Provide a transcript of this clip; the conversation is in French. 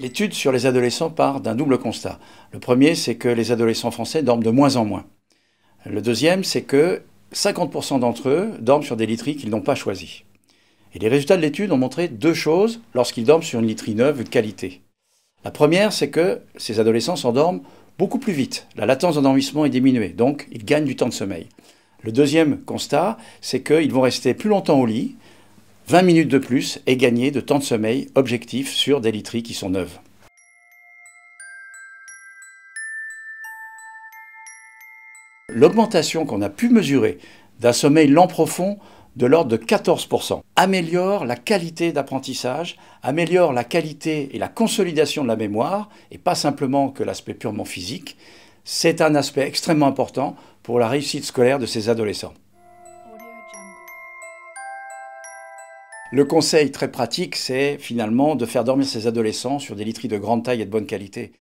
L'étude sur les adolescents part d'un double constat. Le premier, c'est que les adolescents français dorment de moins en moins. Le deuxième, c'est que 50% d'entre eux dorment sur des literies qu'ils n'ont pas choisies. Et les résultats de l'étude ont montré deux choses lorsqu'ils dorment sur une literie neuve de qualité. La première, c'est que ces adolescents s'endorment beaucoup plus vite. La latence d'endormissement est diminuée, donc ils gagnent du temps de sommeil. Le deuxième constat, c'est qu'ils vont rester plus longtemps au lit, 20 minutes de plus et gagner de temps de sommeil objectif sur des literies qui sont neuves. L'augmentation qu'on a pu mesurer d'un sommeil lent profond de l'ordre de 14%. Améliore la qualité d'apprentissage, améliore la qualité et la consolidation de la mémoire, et pas simplement que l'aspect purement physique. C'est un aspect extrêmement important pour la réussite scolaire de ces adolescents. Le conseil très pratique, c'est finalement de faire dormir ces adolescents sur des literies de grande taille et de bonne qualité.